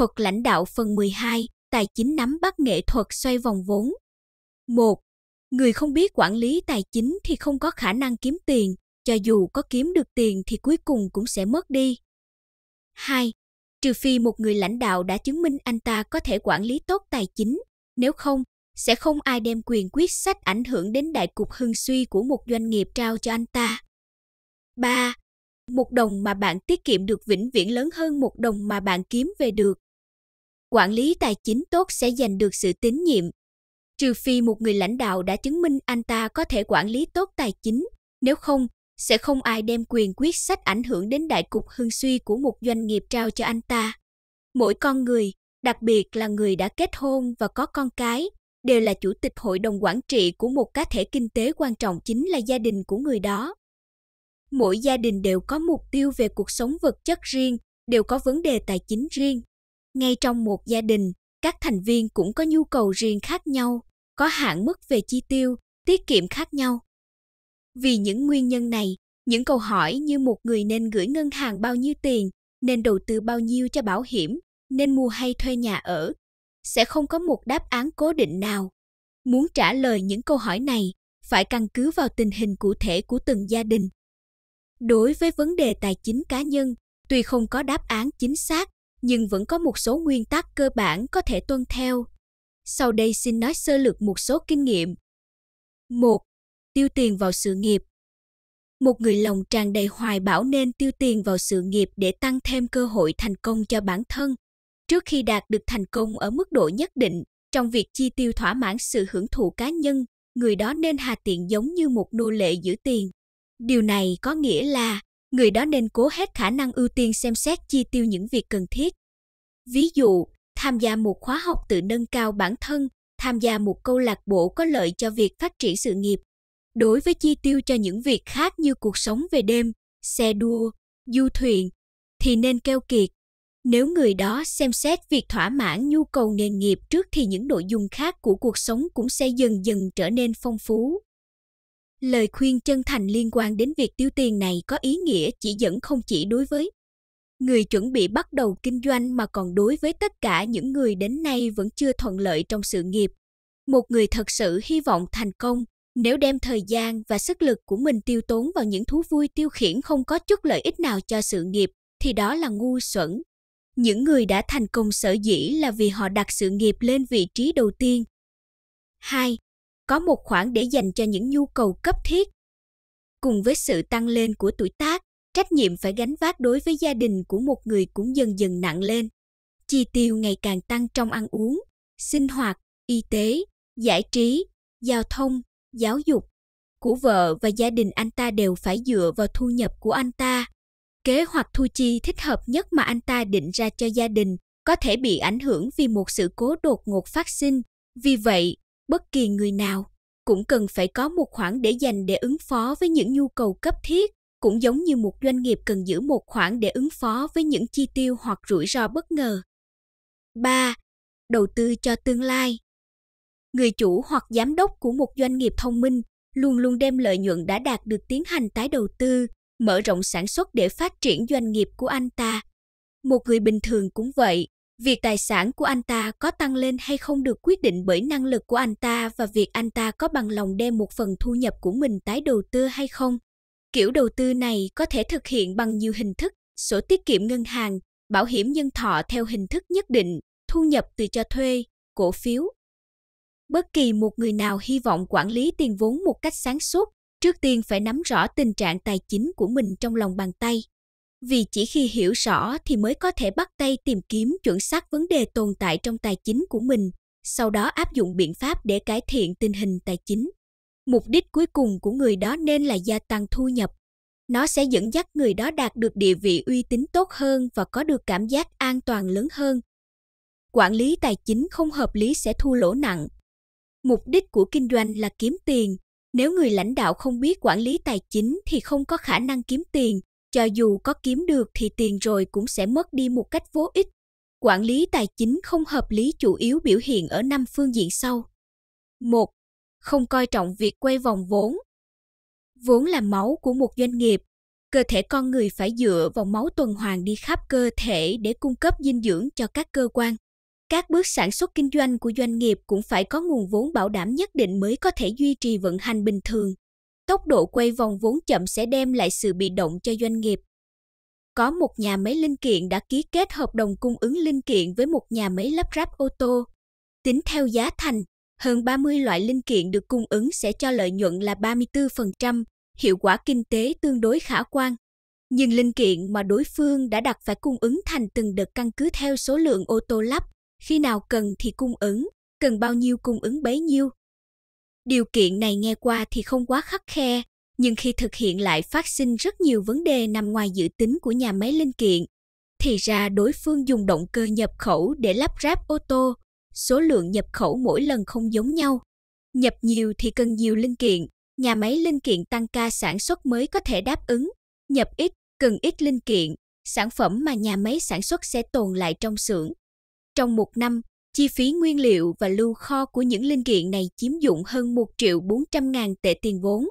Thuật lãnh đạo phần 12, tài chính nắm bắt nghệ thuật xoay vòng vốn. 1. Người không biết quản lý tài chính thì không có khả năng kiếm tiền, cho dù có kiếm được tiền thì cuối cùng cũng sẽ mất đi. 2. Trừ phi một người lãnh đạo đã chứng minh anh ta có thể quản lý tốt tài chính, nếu không, sẽ không ai đem quyền quyết sách ảnh hưởng đến đại cục hưng suy của một doanh nghiệp trao cho anh ta. 3. Một đồng mà bạn tiết kiệm được vĩnh viễn lớn hơn một đồng mà bạn kiếm về được quản lý tài chính tốt sẽ giành được sự tín nhiệm. Trừ phi một người lãnh đạo đã chứng minh anh ta có thể quản lý tốt tài chính, nếu không, sẽ không ai đem quyền quyết sách ảnh hưởng đến đại cục hưng suy của một doanh nghiệp trao cho anh ta. Mỗi con người, đặc biệt là người đã kết hôn và có con cái, đều là chủ tịch hội đồng quản trị của một cá thể kinh tế quan trọng chính là gia đình của người đó. Mỗi gia đình đều có mục tiêu về cuộc sống vật chất riêng, đều có vấn đề tài chính riêng ngay trong một gia đình các thành viên cũng có nhu cầu riêng khác nhau có hạn mức về chi tiêu tiết kiệm khác nhau vì những nguyên nhân này những câu hỏi như một người nên gửi ngân hàng bao nhiêu tiền nên đầu tư bao nhiêu cho bảo hiểm nên mua hay thuê nhà ở sẽ không có một đáp án cố định nào muốn trả lời những câu hỏi này phải căn cứ vào tình hình cụ thể của từng gia đình đối với vấn đề tài chính cá nhân tuy không có đáp án chính xác nhưng vẫn có một số nguyên tắc cơ bản có thể tuân theo. Sau đây xin nói sơ lược một số kinh nghiệm. 1. Tiêu tiền vào sự nghiệp. Một người lòng tràn đầy hoài bão nên tiêu tiền vào sự nghiệp để tăng thêm cơ hội thành công cho bản thân. Trước khi đạt được thành công ở mức độ nhất định, trong việc chi tiêu thỏa mãn sự hưởng thụ cá nhân, người đó nên hà tiện giống như một nô lệ giữ tiền. Điều này có nghĩa là người đó nên cố hết khả năng ưu tiên xem xét chi tiêu những việc cần thiết. Ví dụ, tham gia một khóa học tự nâng cao bản thân, tham gia một câu lạc bộ có lợi cho việc phát triển sự nghiệp. Đối với chi tiêu cho những việc khác như cuộc sống về đêm, xe đua, du thuyền, thì nên keo kiệt. Nếu người đó xem xét việc thỏa mãn nhu cầu nghề nghiệp trước thì những nội dung khác của cuộc sống cũng sẽ dần dần trở nên phong phú. Lời khuyên chân thành liên quan đến việc tiêu tiền này có ý nghĩa chỉ dẫn không chỉ đối với người chuẩn bị bắt đầu kinh doanh mà còn đối với tất cả những người đến nay vẫn chưa thuận lợi trong sự nghiệp. Một người thật sự hy vọng thành công nếu đem thời gian và sức lực của mình tiêu tốn vào những thú vui tiêu khiển không có chút lợi ích nào cho sự nghiệp thì đó là ngu xuẩn. Những người đã thành công sở dĩ là vì họ đặt sự nghiệp lên vị trí đầu tiên. 2 có một khoản để dành cho những nhu cầu cấp thiết. Cùng với sự tăng lên của tuổi tác, trách nhiệm phải gánh vác đối với gia đình của một người cũng dần dần nặng lên. Chi tiêu ngày càng tăng trong ăn uống, sinh hoạt, y tế, giải trí, giao thông, giáo dục của vợ và gia đình anh ta đều phải dựa vào thu nhập của anh ta. Kế hoạch thu chi thích hợp nhất mà anh ta định ra cho gia đình có thể bị ảnh hưởng vì một sự cố đột ngột phát sinh. Vì vậy, bất kỳ người nào cũng cần phải có một khoản để dành để ứng phó với những nhu cầu cấp thiết cũng giống như một doanh nghiệp cần giữ một khoản để ứng phó với những chi tiêu hoặc rủi ro bất ngờ. 3. Đầu tư cho tương lai. Người chủ hoặc giám đốc của một doanh nghiệp thông minh luôn luôn đem lợi nhuận đã đạt được tiến hành tái đầu tư, mở rộng sản xuất để phát triển doanh nghiệp của anh ta. Một người bình thường cũng vậy, việc tài sản của anh ta có tăng lên hay không được quyết định bởi năng lực của anh ta và việc anh ta có bằng lòng đem một phần thu nhập của mình tái đầu tư hay không. Kiểu đầu tư này có thể thực hiện bằng nhiều hình thức, sổ tiết kiệm ngân hàng, bảo hiểm nhân thọ theo hình thức nhất định, thu nhập từ cho thuê, cổ phiếu. Bất kỳ một người nào hy vọng quản lý tiền vốn một cách sáng suốt, trước tiên phải nắm rõ tình trạng tài chính của mình trong lòng bàn tay, vì chỉ khi hiểu rõ thì mới có thể bắt tay tìm kiếm chuẩn xác vấn đề tồn tại trong tài chính của mình sau đó áp dụng biện pháp để cải thiện tình hình tài chính mục đích cuối cùng của người đó nên là gia tăng thu nhập nó sẽ dẫn dắt người đó đạt được địa vị uy tín tốt hơn và có được cảm giác an toàn lớn hơn quản lý tài chính không hợp lý sẽ thu lỗ nặng mục đích của kinh doanh là kiếm tiền nếu người lãnh đạo không biết quản lý tài chính thì không có khả năng kiếm tiền cho dù có kiếm được thì tiền rồi cũng sẽ mất đi một cách vô ích. Quản lý tài chính không hợp lý chủ yếu biểu hiện ở năm phương diện sau. 1. Không coi trọng việc quay vòng vốn. Vốn là máu của một doanh nghiệp, cơ thể con người phải dựa vào máu tuần hoàn đi khắp cơ thể để cung cấp dinh dưỡng cho các cơ quan. Các bước sản xuất kinh doanh của doanh nghiệp cũng phải có nguồn vốn bảo đảm nhất định mới có thể duy trì vận hành bình thường tốc độ quay vòng vốn chậm sẽ đem lại sự bị động cho doanh nghiệp. Có một nhà máy linh kiện đã ký kết hợp đồng cung ứng linh kiện với một nhà máy lắp ráp ô tô. Tính theo giá thành, hơn 30 loại linh kiện được cung ứng sẽ cho lợi nhuận là 34%, hiệu quả kinh tế tương đối khả quan. Nhưng linh kiện mà đối phương đã đặt phải cung ứng thành từng đợt căn cứ theo số lượng ô tô lắp, khi nào cần thì cung ứng, cần bao nhiêu cung ứng bấy nhiêu. Điều kiện này nghe qua thì không quá khắc khe, nhưng khi thực hiện lại phát sinh rất nhiều vấn đề nằm ngoài dự tính của nhà máy linh kiện. Thì ra đối phương dùng động cơ nhập khẩu để lắp ráp ô tô, số lượng nhập khẩu mỗi lần không giống nhau. Nhập nhiều thì cần nhiều linh kiện, nhà máy linh kiện tăng ca sản xuất mới có thể đáp ứng. Nhập ít, cần ít linh kiện, sản phẩm mà nhà máy sản xuất sẽ tồn lại trong xưởng. Trong một năm, Chi phí nguyên liệu và lưu kho của những linh kiện này chiếm dụng hơn 1 triệu 400 ngàn tệ tiền vốn.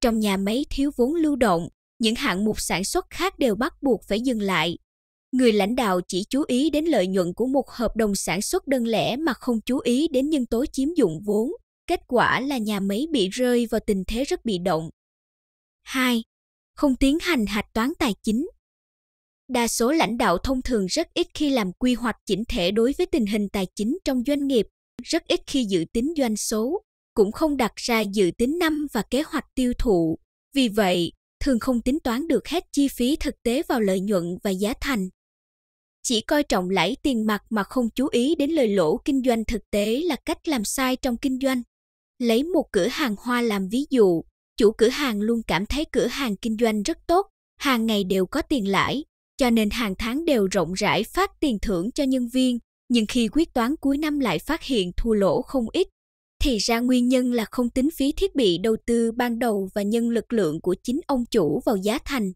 Trong nhà máy thiếu vốn lưu động, những hạng mục sản xuất khác đều bắt buộc phải dừng lại. Người lãnh đạo chỉ chú ý đến lợi nhuận của một hợp đồng sản xuất đơn lẻ mà không chú ý đến nhân tố chiếm dụng vốn. Kết quả là nhà máy bị rơi vào tình thế rất bị động. 2. Không tiến hành hạch toán tài chính đa số lãnh đạo thông thường rất ít khi làm quy hoạch chỉnh thể đối với tình hình tài chính trong doanh nghiệp rất ít khi dự tính doanh số cũng không đặt ra dự tính năm và kế hoạch tiêu thụ vì vậy thường không tính toán được hết chi phí thực tế vào lợi nhuận và giá thành chỉ coi trọng lãi tiền mặt mà không chú ý đến lời lỗ kinh doanh thực tế là cách làm sai trong kinh doanh lấy một cửa hàng hoa làm ví dụ chủ cửa hàng luôn cảm thấy cửa hàng kinh doanh rất tốt hàng ngày đều có tiền lãi cho nên hàng tháng đều rộng rãi phát tiền thưởng cho nhân viên, nhưng khi quyết toán cuối năm lại phát hiện thua lỗ không ít. Thì ra nguyên nhân là không tính phí thiết bị đầu tư ban đầu và nhân lực lượng của chính ông chủ vào giá thành.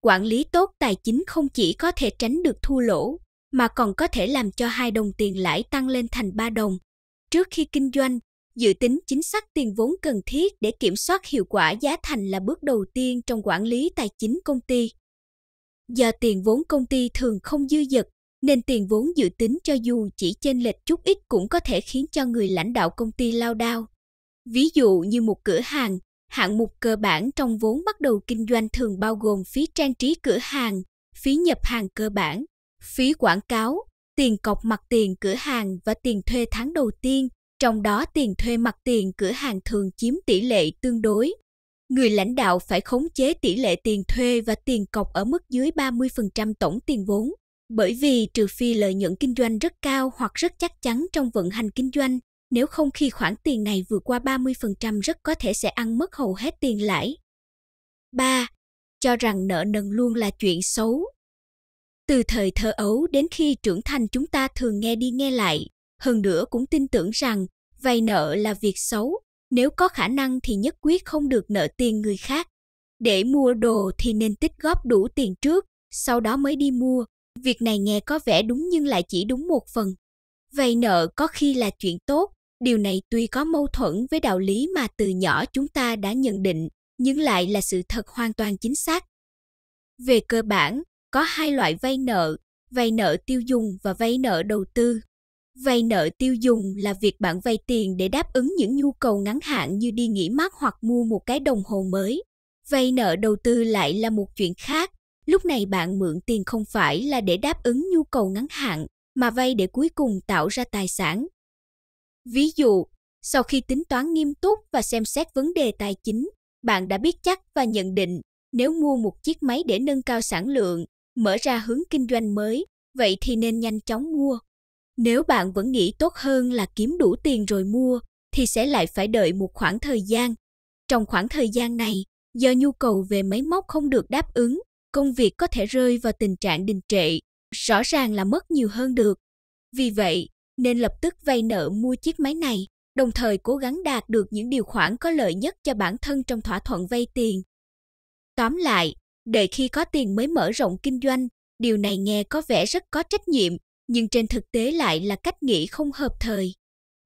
Quản lý tốt tài chính không chỉ có thể tránh được thua lỗ, mà còn có thể làm cho hai đồng tiền lãi tăng lên thành ba đồng. Trước khi kinh doanh, dự tính chính xác tiền vốn cần thiết để kiểm soát hiệu quả giá thành là bước đầu tiên trong quản lý tài chính công ty Do tiền vốn công ty thường không dư dật, nên tiền vốn dự tính cho dù chỉ chênh lệch chút ít cũng có thể khiến cho người lãnh đạo công ty lao đao. Ví dụ như một cửa hàng, hạng mục cơ bản trong vốn bắt đầu kinh doanh thường bao gồm phí trang trí cửa hàng, phí nhập hàng cơ bản, phí quảng cáo, tiền cọc mặt tiền cửa hàng và tiền thuê tháng đầu tiên, trong đó tiền thuê mặt tiền cửa hàng thường chiếm tỷ lệ tương đối người lãnh đạo phải khống chế tỷ lệ tiền thuê và tiền cọc ở mức dưới 30% tổng tiền vốn, bởi vì trừ phi lợi nhuận kinh doanh rất cao hoặc rất chắc chắn trong vận hành kinh doanh, nếu không khi khoản tiền này vượt qua 30% rất có thể sẽ ăn mất hầu hết tiền lãi. 3. Cho rằng nợ nần luôn là chuyện xấu. Từ thời thơ ấu đến khi trưởng thành chúng ta thường nghe đi nghe lại, hơn nữa cũng tin tưởng rằng vay nợ là việc xấu nếu có khả năng thì nhất quyết không được nợ tiền người khác. Để mua đồ thì nên tích góp đủ tiền trước, sau đó mới đi mua. Việc này nghe có vẻ đúng nhưng lại chỉ đúng một phần. Vay nợ có khi là chuyện tốt, điều này tuy có mâu thuẫn với đạo lý mà từ nhỏ chúng ta đã nhận định, nhưng lại là sự thật hoàn toàn chính xác. Về cơ bản, có hai loại vay nợ, vay nợ tiêu dùng và vay nợ đầu tư. Vay nợ tiêu dùng là việc bạn vay tiền để đáp ứng những nhu cầu ngắn hạn như đi nghỉ mát hoặc mua một cái đồng hồ mới. Vay nợ đầu tư lại là một chuyện khác. Lúc này bạn mượn tiền không phải là để đáp ứng nhu cầu ngắn hạn, mà vay để cuối cùng tạo ra tài sản. Ví dụ, sau khi tính toán nghiêm túc và xem xét vấn đề tài chính, bạn đã biết chắc và nhận định nếu mua một chiếc máy để nâng cao sản lượng, mở ra hướng kinh doanh mới, vậy thì nên nhanh chóng mua nếu bạn vẫn nghĩ tốt hơn là kiếm đủ tiền rồi mua thì sẽ lại phải đợi một khoảng thời gian. Trong khoảng thời gian này, do nhu cầu về máy móc không được đáp ứng, công việc có thể rơi vào tình trạng đình trệ, rõ ràng là mất nhiều hơn được. Vì vậy, nên lập tức vay nợ mua chiếc máy này, đồng thời cố gắng đạt được những điều khoản có lợi nhất cho bản thân trong thỏa thuận vay tiền. Tóm lại, đợi khi có tiền mới mở rộng kinh doanh, điều này nghe có vẻ rất có trách nhiệm, nhưng trên thực tế lại là cách nghĩ không hợp thời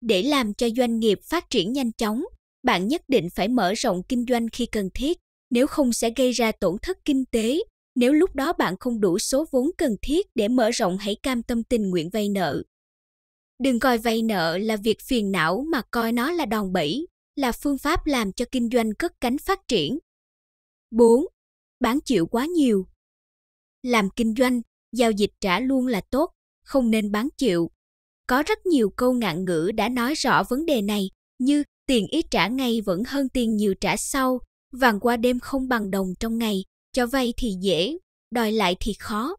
để làm cho doanh nghiệp phát triển nhanh chóng bạn nhất định phải mở rộng kinh doanh khi cần thiết nếu không sẽ gây ra tổn thất kinh tế nếu lúc đó bạn không đủ số vốn cần thiết để mở rộng hãy cam tâm tình nguyện vay nợ đừng coi vay nợ là việc phiền não mà coi nó là đòn bẩy là phương pháp làm cho kinh doanh cất cánh phát triển 4. Bán chịu quá nhiều Làm kinh doanh, giao dịch trả luôn là tốt, không nên bán chịu. Có rất nhiều câu ngạn ngữ đã nói rõ vấn đề này, như tiền ít trả ngay vẫn hơn tiền nhiều trả sau, vàng qua đêm không bằng đồng trong ngày, cho vay thì dễ, đòi lại thì khó.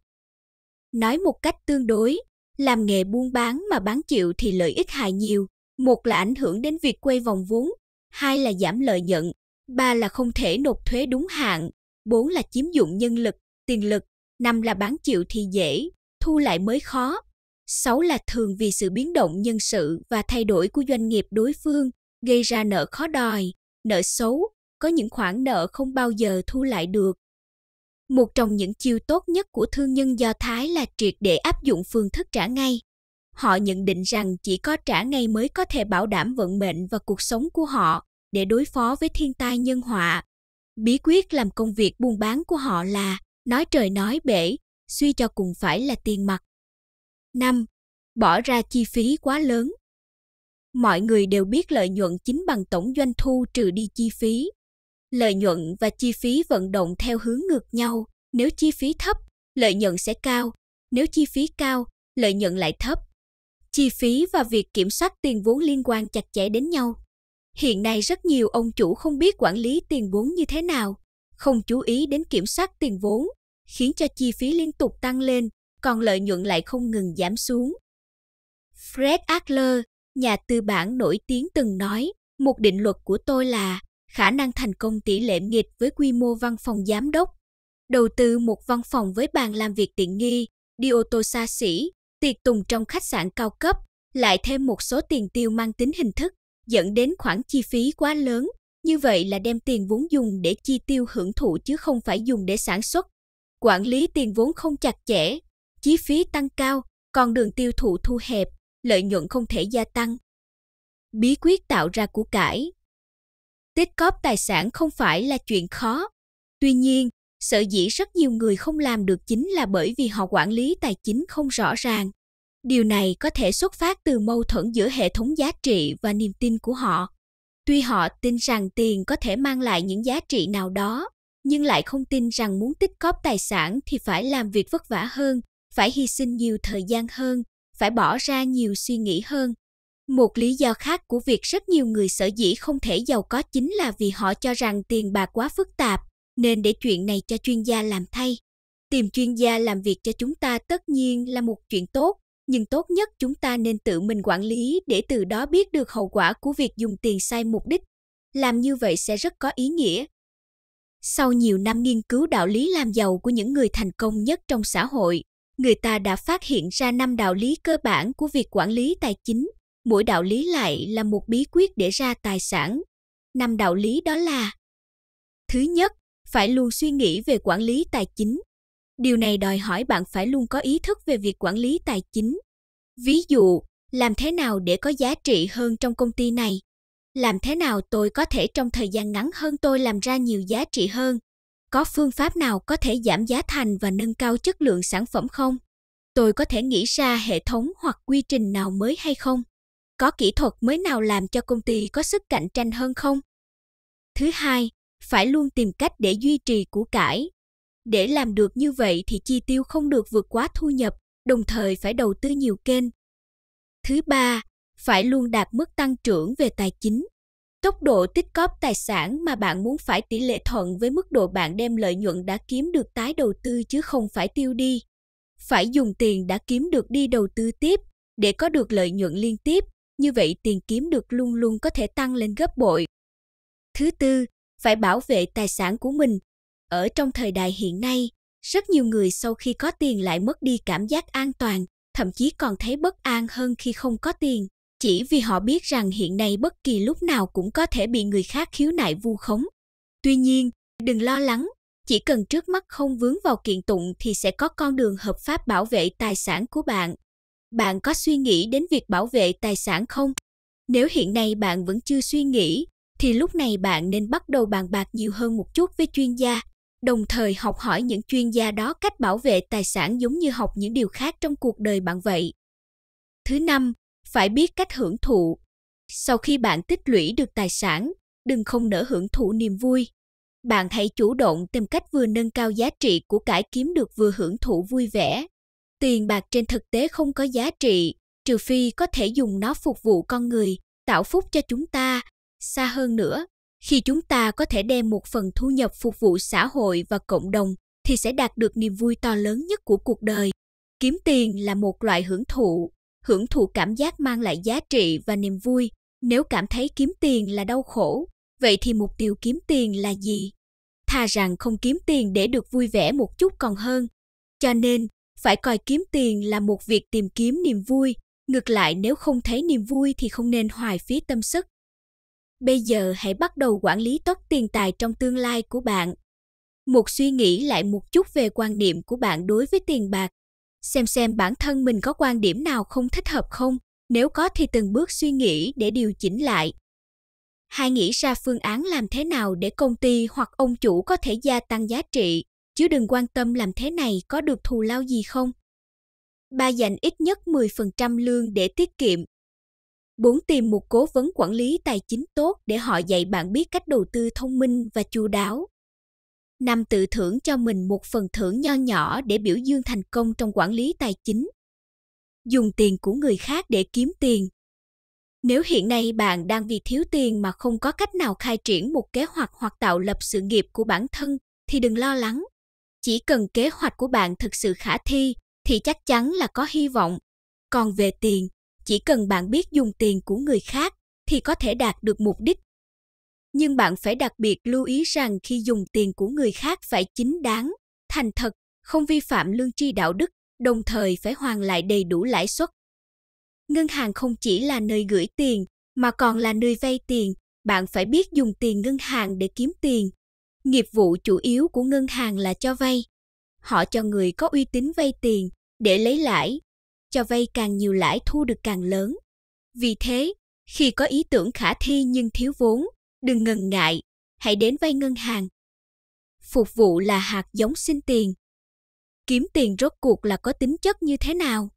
Nói một cách tương đối, làm nghề buôn bán mà bán chịu thì lợi ích hại nhiều, một là ảnh hưởng đến việc quay vòng vốn, hai là giảm lợi nhuận, ba là không thể nộp thuế đúng hạn, bốn là chiếm dụng nhân lực, tiền lực, năm là bán chịu thì dễ, thu lại mới khó. Sáu là thường vì sự biến động nhân sự và thay đổi của doanh nghiệp đối phương gây ra nợ khó đòi, nợ xấu, có những khoản nợ không bao giờ thu lại được. Một trong những chiêu tốt nhất của thương nhân Do Thái là triệt để áp dụng phương thức trả ngay. Họ nhận định rằng chỉ có trả ngay mới có thể bảo đảm vận mệnh và cuộc sống của họ để đối phó với thiên tai nhân họa. Bí quyết làm công việc buôn bán của họ là nói trời nói bể, suy cho cùng phải là tiền mặt. 5. Bỏ ra chi phí quá lớn. Mọi người đều biết lợi nhuận chính bằng tổng doanh thu trừ đi chi phí. Lợi nhuận và chi phí vận động theo hướng ngược nhau, nếu chi phí thấp, lợi nhuận sẽ cao, nếu chi phí cao, lợi nhuận lại thấp. Chi phí và việc kiểm soát tiền vốn liên quan chặt chẽ đến nhau. Hiện nay rất nhiều ông chủ không biết quản lý tiền vốn như thế nào, không chú ý đến kiểm soát tiền vốn, khiến cho chi phí liên tục tăng lên, còn lợi nhuận lại không ngừng giảm xuống. Fred Adler, nhà tư bản nổi tiếng từng nói, một định luật của tôi là khả năng thành công tỷ lệ nghịch với quy mô văn phòng giám đốc. Đầu tư một văn phòng với bàn làm việc tiện nghi, đi ô tô xa xỉ, tiệc tùng trong khách sạn cao cấp, lại thêm một số tiền tiêu mang tính hình thức, dẫn đến khoản chi phí quá lớn. Như vậy là đem tiền vốn dùng để chi tiêu hưởng thụ chứ không phải dùng để sản xuất, quản lý tiền vốn không chặt chẽ, chi phí tăng cao, còn đường tiêu thụ thu hẹp, lợi nhuận không thể gia tăng. Bí quyết tạo ra của cải Tích cóp tài sản không phải là chuyện khó. Tuy nhiên, sở dĩ rất nhiều người không làm được chính là bởi vì họ quản lý tài chính không rõ ràng. Điều này có thể xuất phát từ mâu thuẫn giữa hệ thống giá trị và niềm tin của họ. Tuy họ tin rằng tiền có thể mang lại những giá trị nào đó, nhưng lại không tin rằng muốn tích cóp tài sản thì phải làm việc vất vả hơn, phải hy sinh nhiều thời gian hơn, phải bỏ ra nhiều suy nghĩ hơn. Một lý do khác của việc rất nhiều người sở dĩ không thể giàu có chính là vì họ cho rằng tiền bạc quá phức tạp, nên để chuyện này cho chuyên gia làm thay. Tìm chuyên gia làm việc cho chúng ta tất nhiên là một chuyện tốt, nhưng tốt nhất chúng ta nên tự mình quản lý để từ đó biết được hậu quả của việc dùng tiền sai mục đích. Làm như vậy sẽ rất có ý nghĩa, sau nhiều năm nghiên cứu đạo lý làm giàu của những người thành công nhất trong xã hội, người ta đã phát hiện ra năm đạo lý cơ bản của việc quản lý tài chính, mỗi đạo lý lại là một bí quyết để ra tài sản. Năm đạo lý đó là: Thứ nhất, phải luôn suy nghĩ về quản lý tài chính. Điều này đòi hỏi bạn phải luôn có ý thức về việc quản lý tài chính. Ví dụ, làm thế nào để có giá trị hơn trong công ty này? làm thế nào tôi có thể trong thời gian ngắn hơn tôi làm ra nhiều giá trị hơn có phương pháp nào có thể giảm giá thành và nâng cao chất lượng sản phẩm không tôi có thể nghĩ ra hệ thống hoặc quy trình nào mới hay không có kỹ thuật mới nào làm cho công ty có sức cạnh tranh hơn không thứ hai phải luôn tìm cách để duy trì của cải để làm được như vậy thì chi tiêu không được vượt quá thu nhập đồng thời phải đầu tư nhiều kênh thứ ba phải luôn đạt mức tăng trưởng về tài chính. Tốc độ tích cóp tài sản mà bạn muốn phải tỷ lệ thuận với mức độ bạn đem lợi nhuận đã kiếm được tái đầu tư chứ không phải tiêu đi. Phải dùng tiền đã kiếm được đi đầu tư tiếp để có được lợi nhuận liên tiếp, như vậy tiền kiếm được luôn luôn có thể tăng lên gấp bội. Thứ tư, phải bảo vệ tài sản của mình. Ở trong thời đại hiện nay, rất nhiều người sau khi có tiền lại mất đi cảm giác an toàn, thậm chí còn thấy bất an hơn khi không có tiền chỉ vì họ biết rằng hiện nay bất kỳ lúc nào cũng có thể bị người khác khiếu nại vu khống. Tuy nhiên, đừng lo lắng, chỉ cần trước mắt không vướng vào kiện tụng thì sẽ có con đường hợp pháp bảo vệ tài sản của bạn. Bạn có suy nghĩ đến việc bảo vệ tài sản không? Nếu hiện nay bạn vẫn chưa suy nghĩ, thì lúc này bạn nên bắt đầu bàn bạc nhiều hơn một chút với chuyên gia, đồng thời học hỏi những chuyên gia đó cách bảo vệ tài sản giống như học những điều khác trong cuộc đời bạn vậy. Thứ năm, phải biết cách hưởng thụ. Sau khi bạn tích lũy được tài sản, đừng không nỡ hưởng thụ niềm vui. Bạn hãy chủ động tìm cách vừa nâng cao giá trị của cải kiếm được vừa hưởng thụ vui vẻ. Tiền bạc trên thực tế không có giá trị, trừ phi có thể dùng nó phục vụ con người, tạo phúc cho chúng ta. Xa hơn nữa, khi chúng ta có thể đem một phần thu nhập phục vụ xã hội và cộng đồng thì sẽ đạt được niềm vui to lớn nhất của cuộc đời kiếm tiền là một loại hưởng thụ hưởng thụ cảm giác mang lại giá trị và niềm vui nếu cảm thấy kiếm tiền là đau khổ vậy thì mục tiêu kiếm tiền là gì thà rằng không kiếm tiền để được vui vẻ một chút còn hơn cho nên phải coi kiếm tiền là một việc tìm kiếm niềm vui ngược lại nếu không thấy niềm vui thì không nên hoài phí tâm sức bây giờ hãy bắt đầu quản lý tốt tiền tài trong tương lai của bạn một suy nghĩ lại một chút về quan niệm của bạn đối với tiền bạc xem xem bản thân mình có quan điểm nào không thích hợp không, nếu có thì từng bước suy nghĩ để điều chỉnh lại. Hai nghĩ ra phương án làm thế nào để công ty hoặc ông chủ có thể gia tăng giá trị, chứ đừng quan tâm làm thế này có được thù lao gì không. Ba dành ít nhất 10% lương để tiết kiệm. bốn Tìm một cố vấn quản lý tài chính tốt để họ dạy bạn biết cách đầu tư thông minh và chu đáo. Nam tự thưởng cho mình một phần thưởng nho nhỏ để biểu dương thành công trong quản lý tài chính. Dùng tiền của người khác để kiếm tiền. Nếu hiện nay bạn đang vì thiếu tiền mà không có cách nào khai triển một kế hoạch hoặc tạo lập sự nghiệp của bản thân thì đừng lo lắng. Chỉ cần kế hoạch của bạn thực sự khả thi thì chắc chắn là có hy vọng. Còn về tiền, chỉ cần bạn biết dùng tiền của người khác thì có thể đạt được mục đích nhưng bạn phải đặc biệt lưu ý rằng khi dùng tiền của người khác phải chính đáng, thành thật, không vi phạm lương tri đạo đức, đồng thời phải hoàn lại đầy đủ lãi suất. Ngân hàng không chỉ là nơi gửi tiền mà còn là nơi vay tiền, bạn phải biết dùng tiền ngân hàng để kiếm tiền. Nghiệp vụ chủ yếu của ngân hàng là cho vay. Họ cho người có uy tín vay tiền để lấy lãi, cho vay càng nhiều lãi thu được càng lớn. Vì thế, khi có ý tưởng khả thi nhưng thiếu vốn, Đừng ngần ngại, hãy đến vay ngân hàng. Phục vụ là hạt giống sinh tiền. Kiếm tiền rốt cuộc là có tính chất như thế nào?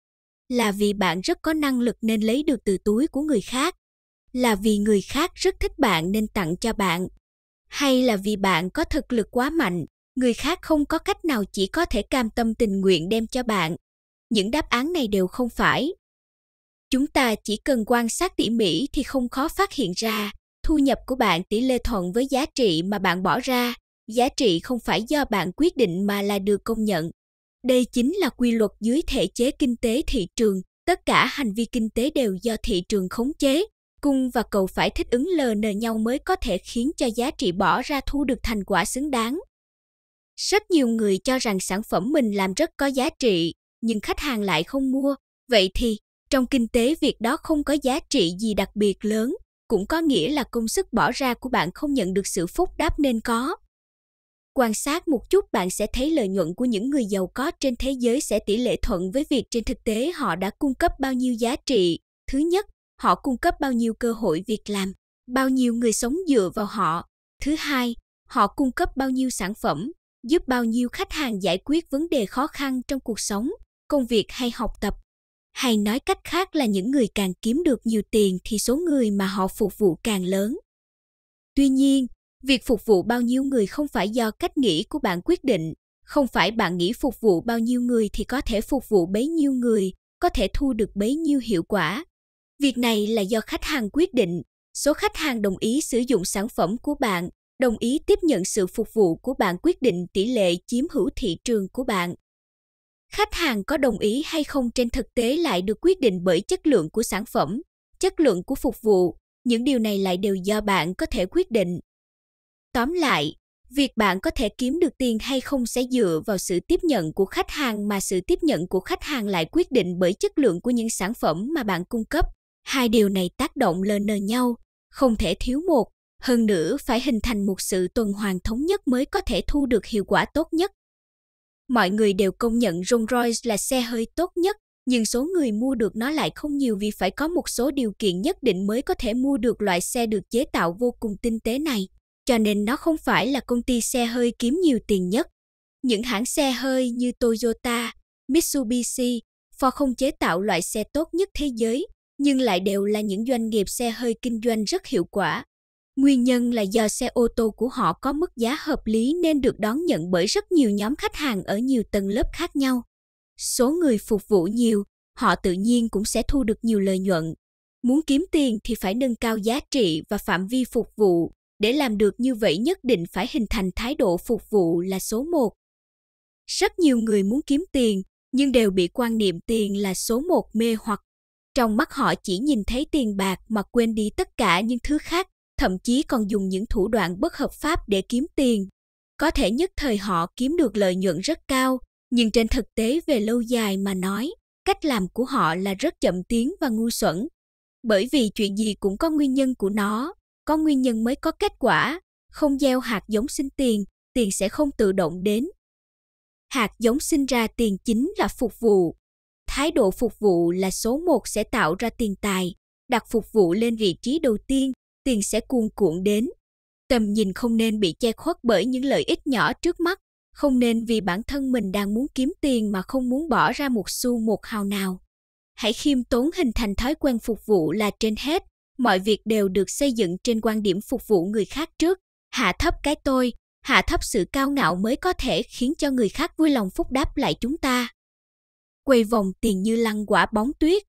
Là vì bạn rất có năng lực nên lấy được từ túi của người khác? Là vì người khác rất thích bạn nên tặng cho bạn? Hay là vì bạn có thực lực quá mạnh, người khác không có cách nào chỉ có thể cam tâm tình nguyện đem cho bạn? Những đáp án này đều không phải, chúng ta chỉ cần quan sát tỉ mỉ thì không khó phát hiện ra thu nhập của bạn tỷ lệ thuận với giá trị mà bạn bỏ ra giá trị không phải do bạn quyết định mà là được công nhận đây chính là quy luật dưới thể chế kinh tế thị trường tất cả hành vi kinh tế đều do thị trường khống chế cung và cầu phải thích ứng lờ nờ nhau mới có thể khiến cho giá trị bỏ ra thu được thành quả xứng đáng rất nhiều người cho rằng sản phẩm mình làm rất có giá trị nhưng khách hàng lại không mua vậy thì trong kinh tế việc đó không có giá trị gì đặc biệt lớn cũng có nghĩa là công sức bỏ ra của bạn không nhận được sự phúc đáp nên có. Quan sát một chút bạn sẽ thấy lợi nhuận của những người giàu có trên thế giới sẽ tỷ lệ thuận với việc trên thực tế họ đã cung cấp bao nhiêu giá trị. Thứ nhất, họ cung cấp bao nhiêu cơ hội việc làm, bao nhiêu người sống dựa vào họ. Thứ hai, họ cung cấp bao nhiêu sản phẩm, giúp bao nhiêu khách hàng giải quyết vấn đề khó khăn trong cuộc sống, công việc hay học tập hay nói cách khác là những người càng kiếm được nhiều tiền thì số người mà họ phục vụ càng lớn tuy nhiên việc phục vụ bao nhiêu người không phải do cách nghĩ của bạn quyết định không phải bạn nghĩ phục vụ bao nhiêu người thì có thể phục vụ bấy nhiêu người có thể thu được bấy nhiêu hiệu quả việc này là do khách hàng quyết định số khách hàng đồng ý sử dụng sản phẩm của bạn đồng ý tiếp nhận sự phục vụ của bạn quyết định tỷ lệ chiếm hữu thị trường của bạn Khách hàng có đồng ý hay không trên thực tế lại được quyết định bởi chất lượng của sản phẩm, chất lượng của phục vụ, những điều này lại đều do bạn có thể quyết định. Tóm lại, việc bạn có thể kiếm được tiền hay không sẽ dựa vào sự tiếp nhận của khách hàng mà sự tiếp nhận của khách hàng lại quyết định bởi chất lượng của những sản phẩm mà bạn cung cấp. Hai điều này tác động lên nờ nhau, không thể thiếu một. Hơn nữa, phải hình thành một sự tuần hoàn thống nhất mới có thể thu được hiệu quả tốt nhất. Mọi người đều công nhận Rolls Royce là xe hơi tốt nhất, nhưng số người mua được nó lại không nhiều vì phải có một số điều kiện nhất định mới có thể mua được loại xe được chế tạo vô cùng tinh tế này. Cho nên nó không phải là công ty xe hơi kiếm nhiều tiền nhất. Những hãng xe hơi như Toyota, Mitsubishi, Ford không chế tạo loại xe tốt nhất thế giới, nhưng lại đều là những doanh nghiệp xe hơi kinh doanh rất hiệu quả, Nguyên nhân là do xe ô tô của họ có mức giá hợp lý nên được đón nhận bởi rất nhiều nhóm khách hàng ở nhiều tầng lớp khác nhau. Số người phục vụ nhiều, họ tự nhiên cũng sẽ thu được nhiều lợi nhuận. Muốn kiếm tiền thì phải nâng cao giá trị và phạm vi phục vụ. Để làm được như vậy nhất định phải hình thành thái độ phục vụ là số một. Rất nhiều người muốn kiếm tiền, nhưng đều bị quan niệm tiền là số một mê hoặc. Trong mắt họ chỉ nhìn thấy tiền bạc mà quên đi tất cả những thứ khác thậm chí còn dùng những thủ đoạn bất hợp pháp để kiếm tiền. Có thể nhất thời họ kiếm được lợi nhuận rất cao, nhưng trên thực tế về lâu dài mà nói, cách làm của họ là rất chậm tiến và ngu xuẩn. Bởi vì chuyện gì cũng có nguyên nhân của nó, có nguyên nhân mới có kết quả, không gieo hạt giống sinh tiền, tiền sẽ không tự động đến. Hạt giống sinh ra tiền chính là phục vụ. Thái độ phục vụ là số một sẽ tạo ra tiền tài, đặt phục vụ lên vị trí đầu tiên tiền sẽ cuồn cuộn đến. Tầm nhìn không nên bị che khuất bởi những lợi ích nhỏ trước mắt, không nên vì bản thân mình đang muốn kiếm tiền mà không muốn bỏ ra một xu một hào nào. Hãy khiêm tốn hình thành thói quen phục vụ là trên hết, mọi việc đều được xây dựng trên quan điểm phục vụ người khác trước, hạ thấp cái tôi, hạ thấp sự cao ngạo mới có thể khiến cho người khác vui lòng phúc đáp lại chúng ta. Quay vòng tiền như lăn quả bóng tuyết,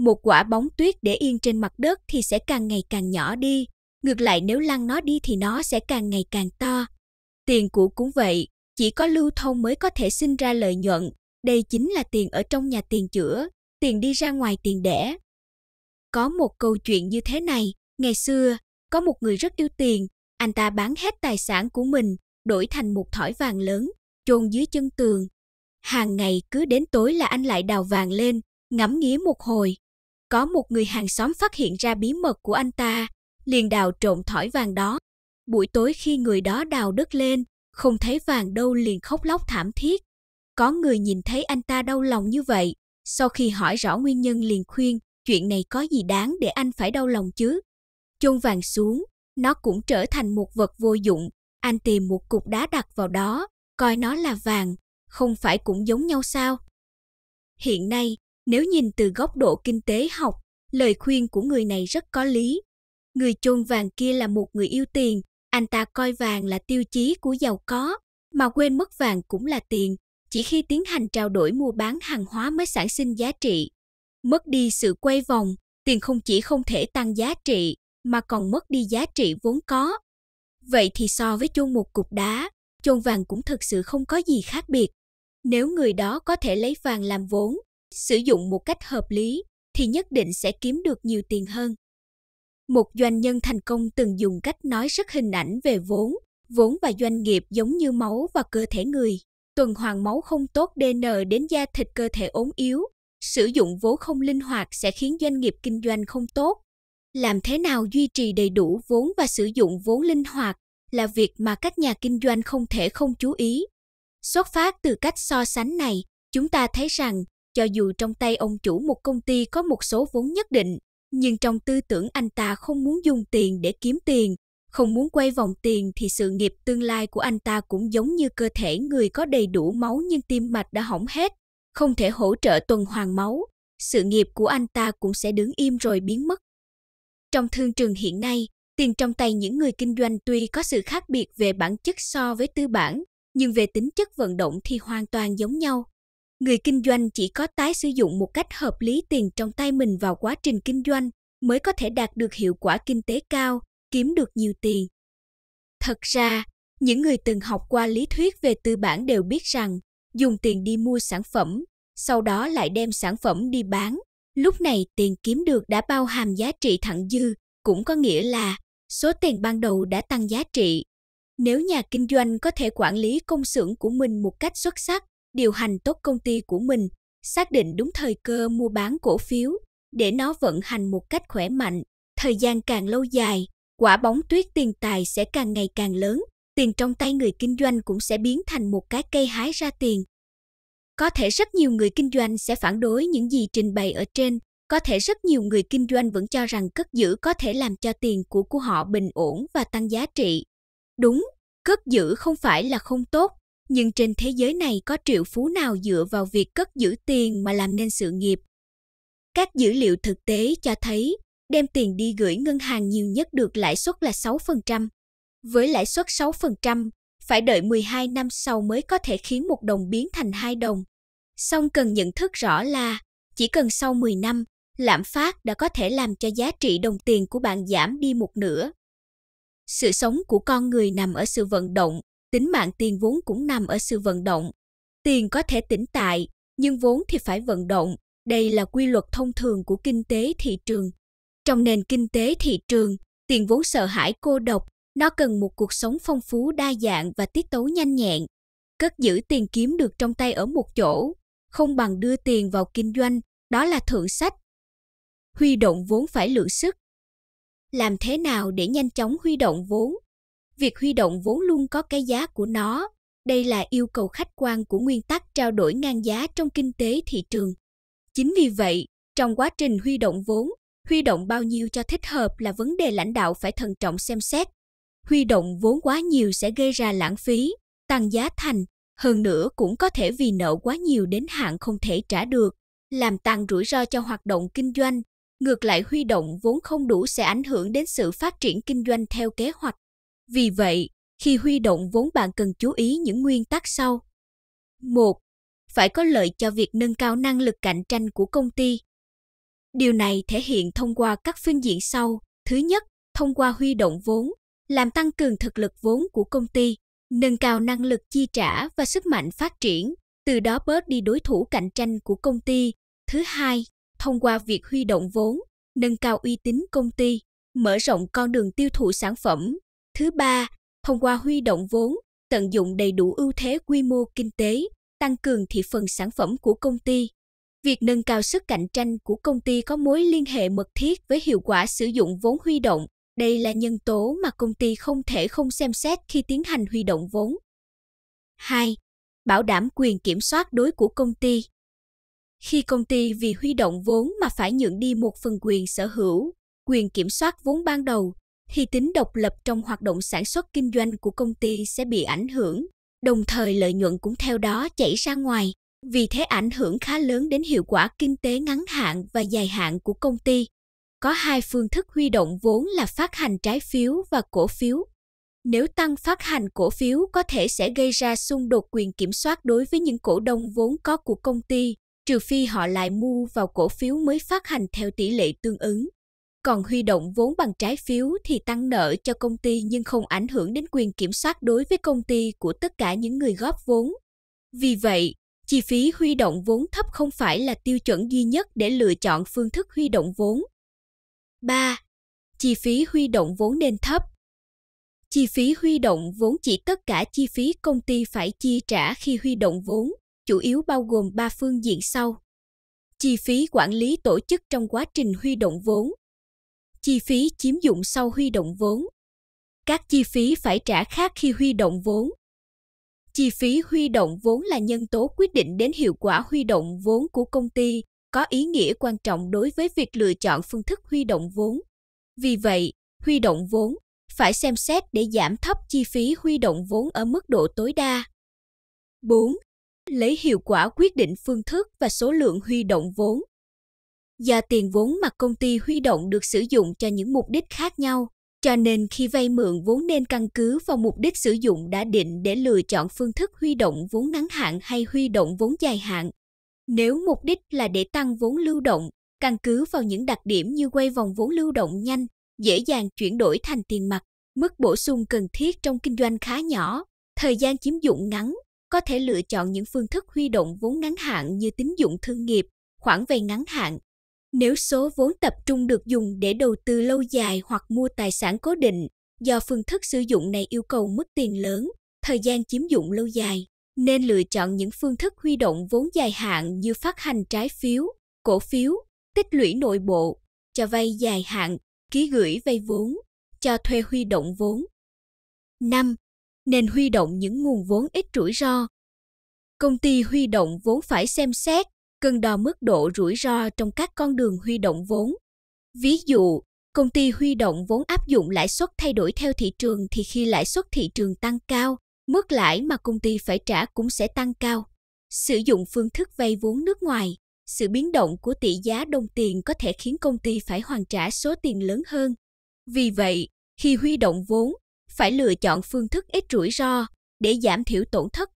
một quả bóng tuyết để yên trên mặt đất thì sẽ càng ngày càng nhỏ đi, ngược lại nếu lăn nó đi thì nó sẽ càng ngày càng to. Tiền của cũng vậy, chỉ có lưu thông mới có thể sinh ra lợi nhuận, đây chính là tiền ở trong nhà tiền chữa, tiền đi ra ngoài tiền đẻ. Có một câu chuyện như thế này, ngày xưa, có một người rất yêu tiền, anh ta bán hết tài sản của mình, đổi thành một thỏi vàng lớn, chôn dưới chân tường. Hàng ngày cứ đến tối là anh lại đào vàng lên, ngắm nghía một hồi, có một người hàng xóm phát hiện ra bí mật của anh ta, liền đào trộm thỏi vàng đó. Buổi tối khi người đó đào đất lên, không thấy vàng đâu liền khóc lóc thảm thiết. Có người nhìn thấy anh ta đau lòng như vậy, sau khi hỏi rõ nguyên nhân liền khuyên, chuyện này có gì đáng để anh phải đau lòng chứ? Chôn vàng xuống, nó cũng trở thành một vật vô dụng, anh tìm một cục đá đặt vào đó, coi nó là vàng, không phải cũng giống nhau sao? Hiện nay, nếu nhìn từ góc độ kinh tế học, lời khuyên của người này rất có lý. Người chôn vàng kia là một người yêu tiền, anh ta coi vàng là tiêu chí của giàu có, mà quên mất vàng cũng là tiền, chỉ khi tiến hành trao đổi mua bán hàng hóa mới sản sinh giá trị. Mất đi sự quay vòng, tiền không chỉ không thể tăng giá trị, mà còn mất đi giá trị vốn có. Vậy thì so với chôn một cục đá, chôn vàng cũng thực sự không có gì khác biệt. Nếu người đó có thể lấy vàng làm vốn, sử dụng một cách hợp lý thì nhất định sẽ kiếm được nhiều tiền hơn. Một doanh nhân thành công từng dùng cách nói rất hình ảnh về vốn, vốn và doanh nghiệp giống như máu và cơ thể người. Tuần hoàn máu không tốt DN đến da thịt cơ thể ốm yếu, sử dụng vốn không linh hoạt sẽ khiến doanh nghiệp kinh doanh không tốt. Làm thế nào duy trì đầy đủ vốn và sử dụng vốn linh hoạt là việc mà các nhà kinh doanh không thể không chú ý. Xuất phát từ cách so sánh này, chúng ta thấy rằng cho dù trong tay ông chủ một công ty có một số vốn nhất định, nhưng trong tư tưởng anh ta không muốn dùng tiền để kiếm tiền, không muốn quay vòng tiền thì sự nghiệp tương lai của anh ta cũng giống như cơ thể người có đầy đủ máu nhưng tim mạch đã hỏng hết, không thể hỗ trợ tuần hoàn máu, sự nghiệp của anh ta cũng sẽ đứng im rồi biến mất. Trong thương trường hiện nay, tiền trong tay những người kinh doanh tuy có sự khác biệt về bản chất so với tư bản, nhưng về tính chất vận động thì hoàn toàn giống nhau người kinh doanh chỉ có tái sử dụng một cách hợp lý tiền trong tay mình vào quá trình kinh doanh mới có thể đạt được hiệu quả kinh tế cao kiếm được nhiều tiền thật ra những người từng học qua lý thuyết về tư bản đều biết rằng dùng tiền đi mua sản phẩm sau đó lại đem sản phẩm đi bán lúc này tiền kiếm được đã bao hàm giá trị thặng dư cũng có nghĩa là số tiền ban đầu đã tăng giá trị nếu nhà kinh doanh có thể quản lý công xưởng của mình một cách xuất sắc điều hành tốt công ty của mình, xác định đúng thời cơ mua bán cổ phiếu để nó vận hành một cách khỏe mạnh, thời gian càng lâu dài, quả bóng tuyết tiền tài sẽ càng ngày càng lớn, tiền trong tay người kinh doanh cũng sẽ biến thành một cái cây hái ra tiền. Có thể rất nhiều người kinh doanh sẽ phản đối những gì trình bày ở trên, có thể rất nhiều người kinh doanh vẫn cho rằng cất giữ có thể làm cho tiền của của họ bình ổn và tăng giá trị. Đúng, cất giữ không phải là không tốt, nhưng trên thế giới này có triệu phú nào dựa vào việc cất giữ tiền mà làm nên sự nghiệp các dữ liệu thực tế cho thấy đem tiền đi gửi ngân hàng nhiều nhất được lãi suất là 6%. Với lãi suất 6%, phải đợi 12 năm sau mới có thể khiến một đồng biến thành hai đồng. Song cần nhận thức rõ là chỉ cần sau 10 năm, lạm phát đã có thể làm cho giá trị đồng tiền của bạn giảm đi một nửa. Sự sống của con người nằm ở sự vận động, tính mạng tiền vốn cũng nằm ở sự vận động. Tiền có thể tĩnh tại, nhưng vốn thì phải vận động. Đây là quy luật thông thường của kinh tế thị trường. Trong nền kinh tế thị trường, tiền vốn sợ hãi cô độc, nó cần một cuộc sống phong phú đa dạng và tiết tấu nhanh nhẹn. Cất giữ tiền kiếm được trong tay ở một chỗ, không bằng đưa tiền vào kinh doanh, đó là thử sách. Huy động vốn phải lượng sức. Làm thế nào để nhanh chóng huy động vốn? việc huy động vốn luôn có cái giá của nó đây là yêu cầu khách quan của nguyên tắc trao đổi ngang giá trong kinh tế thị trường chính vì vậy trong quá trình huy động vốn huy động bao nhiêu cho thích hợp là vấn đề lãnh đạo phải thận trọng xem xét huy động vốn quá nhiều sẽ gây ra lãng phí tăng giá thành hơn nữa cũng có thể vì nợ quá nhiều đến hạn không thể trả được làm tăng rủi ro cho hoạt động kinh doanh ngược lại huy động vốn không đủ sẽ ảnh hưởng đến sự phát triển kinh doanh theo kế hoạch vì vậy, khi huy động vốn bạn cần chú ý những nguyên tắc sau. 1. Phải có lợi cho việc nâng cao năng lực cạnh tranh của công ty. Điều này thể hiện thông qua các phương diện sau. Thứ nhất, thông qua huy động vốn, làm tăng cường thực lực vốn của công ty, nâng cao năng lực chi trả và sức mạnh phát triển, từ đó bớt đi đối thủ cạnh tranh của công ty. Thứ hai, thông qua việc huy động vốn, nâng cao uy tín công ty, mở rộng con đường tiêu thụ sản phẩm, Thứ ba, thông qua huy động vốn, tận dụng đầy đủ ưu thế quy mô kinh tế, tăng cường thị phần sản phẩm của công ty. Việc nâng cao sức cạnh tranh của công ty có mối liên hệ mật thiết với hiệu quả sử dụng vốn huy động. Đây là nhân tố mà công ty không thể không xem xét khi tiến hành huy động vốn. 2. Bảo đảm quyền kiểm soát đối của công ty. Khi công ty vì huy động vốn mà phải nhượng đi một phần quyền sở hữu, quyền kiểm soát vốn ban đầu thì tính độc lập trong hoạt động sản xuất kinh doanh của công ty sẽ bị ảnh hưởng, đồng thời lợi nhuận cũng theo đó chảy ra ngoài. Vì thế ảnh hưởng khá lớn đến hiệu quả kinh tế ngắn hạn và dài hạn của công ty. Có hai phương thức huy động vốn là phát hành trái phiếu và cổ phiếu. Nếu tăng phát hành cổ phiếu có thể sẽ gây ra xung đột quyền kiểm soát đối với những cổ đông vốn có của công ty, trừ phi họ lại mua vào cổ phiếu mới phát hành theo tỷ lệ tương ứng còn huy động vốn bằng trái phiếu thì tăng nợ cho công ty nhưng không ảnh hưởng đến quyền kiểm soát đối với công ty của tất cả những người góp vốn. Vì vậy, chi phí huy động vốn thấp không phải là tiêu chuẩn duy nhất để lựa chọn phương thức huy động vốn. 3. Chi phí huy động vốn nên thấp. Chi phí huy động vốn chỉ tất cả chi phí công ty phải chi trả khi huy động vốn, chủ yếu bao gồm 3 phương diện sau. Chi phí quản lý tổ chức trong quá trình huy động vốn, chi phí chiếm dụng sau huy động vốn. Các chi phí phải trả khác khi huy động vốn. Chi phí huy động vốn là nhân tố quyết định đến hiệu quả huy động vốn của công ty, có ý nghĩa quan trọng đối với việc lựa chọn phương thức huy động vốn. Vì vậy, huy động vốn phải xem xét để giảm thấp chi phí huy động vốn ở mức độ tối đa. 4. Lấy hiệu quả quyết định phương thức và số lượng huy động vốn do tiền vốn mà công ty huy động được sử dụng cho những mục đích khác nhau cho nên khi vay mượn vốn nên căn cứ vào mục đích sử dụng đã định để lựa chọn phương thức huy động vốn ngắn hạn hay huy động vốn dài hạn nếu mục đích là để tăng vốn lưu động căn cứ vào những đặc điểm như quay vòng vốn lưu động nhanh dễ dàng chuyển đổi thành tiền mặt mức bổ sung cần thiết trong kinh doanh khá nhỏ thời gian chiếm dụng ngắn có thể lựa chọn những phương thức huy động vốn ngắn hạn như tín dụng thương nghiệp khoản vay ngắn hạn nếu số vốn tập trung được dùng để đầu tư lâu dài hoặc mua tài sản cố định, do phương thức sử dụng này yêu cầu mức tiền lớn, thời gian chiếm dụng lâu dài, nên lựa chọn những phương thức huy động vốn dài hạn như phát hành trái phiếu, cổ phiếu, tích lũy nội bộ, cho vay dài hạn, ký gửi vay vốn, cho thuê huy động vốn. 5. Nên huy động những nguồn vốn ít rủi ro. Công ty huy động vốn phải xem xét cần đo mức độ rủi ro trong các con đường huy động vốn. Ví dụ, công ty huy động vốn áp dụng lãi suất thay đổi theo thị trường thì khi lãi suất thị trường tăng cao, mức lãi mà công ty phải trả cũng sẽ tăng cao. Sử dụng phương thức vay vốn nước ngoài, sự biến động của tỷ giá đồng tiền có thể khiến công ty phải hoàn trả số tiền lớn hơn. Vì vậy, khi huy động vốn, phải lựa chọn phương thức ít rủi ro để giảm thiểu tổn thất.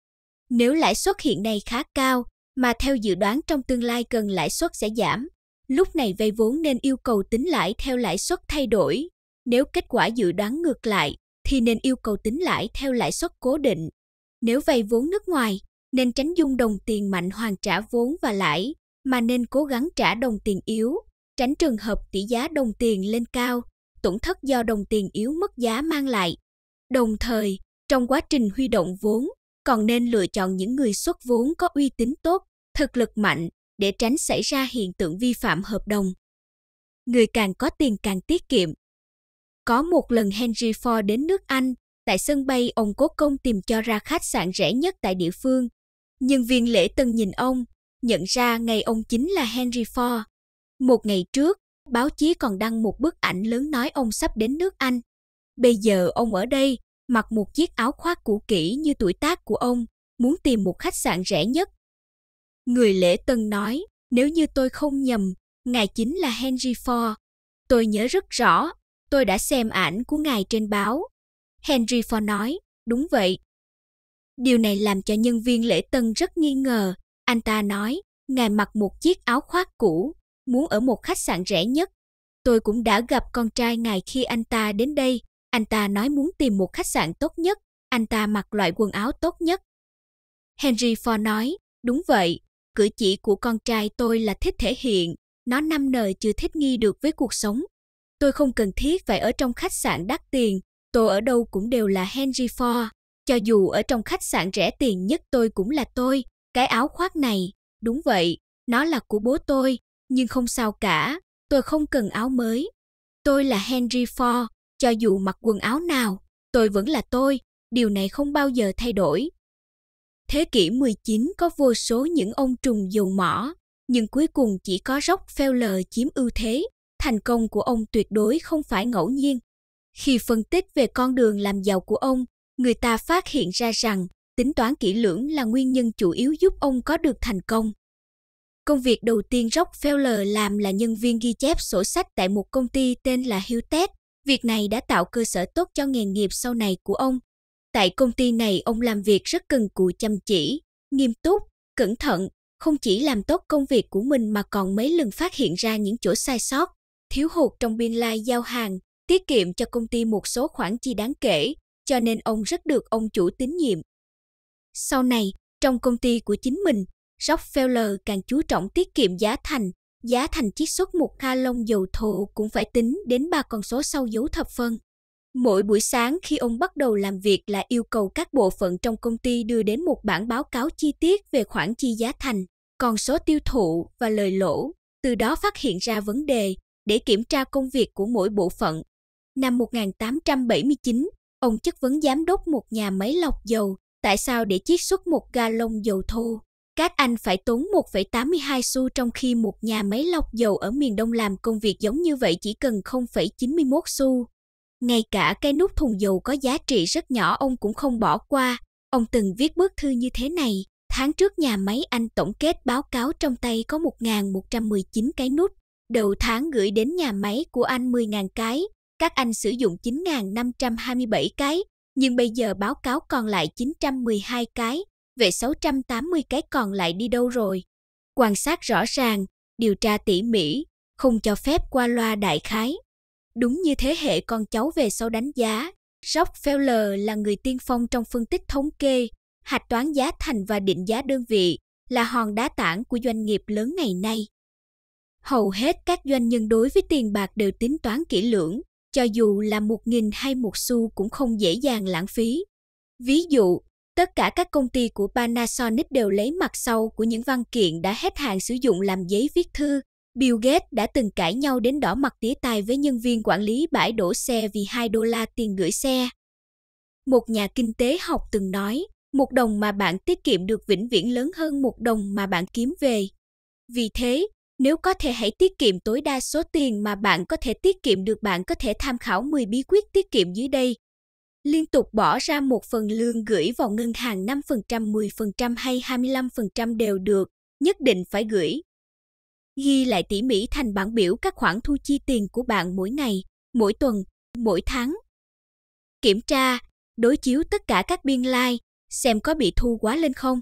Nếu lãi suất hiện nay khá cao mà theo dự đoán trong tương lai cần lãi suất sẽ giảm. Lúc này vay vốn nên yêu cầu tính lãi theo lãi suất thay đổi. Nếu kết quả dự đoán ngược lại, thì nên yêu cầu tính lãi theo lãi suất cố định. Nếu vay vốn nước ngoài, nên tránh dung đồng tiền mạnh hoàn trả vốn và lãi, mà nên cố gắng trả đồng tiền yếu, tránh trường hợp tỷ giá đồng tiền lên cao, tổn thất do đồng tiền yếu mất giá mang lại. Đồng thời, trong quá trình huy động vốn, còn nên lựa chọn những người xuất vốn có uy tín tốt, thực lực mạnh để tránh xảy ra hiện tượng vi phạm hợp đồng. Người càng có tiền càng tiết kiệm. Có một lần Henry Ford đến nước Anh, tại sân bay ông cố công tìm cho ra khách sạn rẻ nhất tại địa phương. Nhân viên lễ tân nhìn ông, nhận ra ngày ông chính là Henry Ford. Một ngày trước, báo chí còn đăng một bức ảnh lớn nói ông sắp đến nước Anh. Bây giờ ông ở đây, mặc một chiếc áo khoác cũ kỹ như tuổi tác của ông, muốn tìm một khách sạn rẻ nhất. Người lễ tân nói, nếu như tôi không nhầm, ngài chính là Henry Ford. Tôi nhớ rất rõ, tôi đã xem ảnh của ngài trên báo. Henry Ford nói, đúng vậy. Điều này làm cho nhân viên lễ tân rất nghi ngờ. Anh ta nói, ngài mặc một chiếc áo khoác cũ, muốn ở một khách sạn rẻ nhất. Tôi cũng đã gặp con trai ngài khi anh ta đến đây. Anh ta nói muốn tìm một khách sạn tốt nhất, anh ta mặc loại quần áo tốt nhất. Henry Ford nói, đúng vậy, cử chỉ của con trai tôi là thích thể hiện, nó năm đời chưa thích nghi được với cuộc sống. Tôi không cần thiết phải ở trong khách sạn đắt tiền, tôi ở đâu cũng đều là Henry Ford. Cho dù ở trong khách sạn rẻ tiền nhất tôi cũng là tôi, cái áo khoác này, đúng vậy, nó là của bố tôi, nhưng không sao cả, tôi không cần áo mới. Tôi là Henry Ford, cho dù mặc quần áo nào, tôi vẫn là tôi, điều này không bao giờ thay đổi. Thế kỷ 19 có vô số những ông trùng dầu mỏ, nhưng cuối cùng chỉ có Rockefeller chiếm ưu thế. Thành công của ông tuyệt đối không phải ngẫu nhiên. Khi phân tích về con đường làm giàu của ông, người ta phát hiện ra rằng tính toán kỹ lưỡng là nguyên nhân chủ yếu giúp ông có được thành công. Công việc đầu tiên Rockefeller làm là nhân viên ghi chép sổ sách tại một công ty tên là Hewlett. Việc này đã tạo cơ sở tốt cho nghề nghiệp sau này của ông. Tại công ty này ông làm việc rất cần cù chăm chỉ, nghiêm túc, cẩn thận, không chỉ làm tốt công việc của mình mà còn mấy lần phát hiện ra những chỗ sai sót, thiếu hụt trong biên lai giao hàng, tiết kiệm cho công ty một số khoản chi đáng kể, cho nên ông rất được ông chủ tín nhiệm. Sau này, trong công ty của chính mình, Rockefeller càng chú trọng tiết kiệm giá thành, giá thành chiết xuất một ca lông dầu thô cũng phải tính đến ba con số sau dấu thập phân. Mỗi buổi sáng khi ông bắt đầu làm việc là yêu cầu các bộ phận trong công ty đưa đến một bản báo cáo chi tiết về khoản chi giá thành, con số tiêu thụ và lời lỗ, từ đó phát hiện ra vấn đề để kiểm tra công việc của mỗi bộ phận. Năm 1879, ông chất vấn giám đốc một nhà máy lọc dầu tại sao để chiết xuất một ga lông dầu thô các anh phải tốn 1,82 xu trong khi một nhà máy lọc dầu ở miền Đông làm công việc giống như vậy chỉ cần 0,91 xu. Ngay cả cái nút thùng dầu có giá trị rất nhỏ ông cũng không bỏ qua. Ông từng viết bức thư như thế này. Tháng trước nhà máy anh tổng kết báo cáo trong tay có 1.119 cái nút. Đầu tháng gửi đến nhà máy của anh 10.000 cái. Các anh sử dụng 9.527 cái. Nhưng bây giờ báo cáo còn lại 912 cái vậy 680 cái còn lại đi đâu rồi? Quan sát rõ ràng, điều tra tỉ mỉ, không cho phép qua loa đại khái. Đúng như thế hệ con cháu về sau đánh giá, Rockefeller là người tiên phong trong phân tích thống kê, hạch toán giá thành và định giá đơn vị, là hòn đá tảng của doanh nghiệp lớn ngày nay. Hầu hết các doanh nhân đối với tiền bạc đều tính toán kỹ lưỡng, cho dù là một nghìn hay một xu cũng không dễ dàng lãng phí. Ví dụ, Tất cả các công ty của Panasonic đều lấy mặt sau của những văn kiện đã hết hạn sử dụng làm giấy viết thư. Bill Gates đã từng cãi nhau đến đỏ mặt tía tai với nhân viên quản lý bãi đổ xe vì 2 đô la tiền gửi xe. Một nhà kinh tế học từng nói, một đồng mà bạn tiết kiệm được vĩnh viễn lớn hơn một đồng mà bạn kiếm về. Vì thế, nếu có thể hãy tiết kiệm tối đa số tiền mà bạn có thể tiết kiệm được bạn có thể tham khảo 10 bí quyết tiết kiệm dưới đây liên tục bỏ ra một phần lương gửi vào ngân hàng 5%, 10% hay 25% đều được, nhất định phải gửi. Ghi lại tỉ mỉ thành bản biểu các khoản thu chi tiền của bạn mỗi ngày, mỗi tuần, mỗi tháng. Kiểm tra, đối chiếu tất cả các biên lai, like, xem có bị thu quá lên không.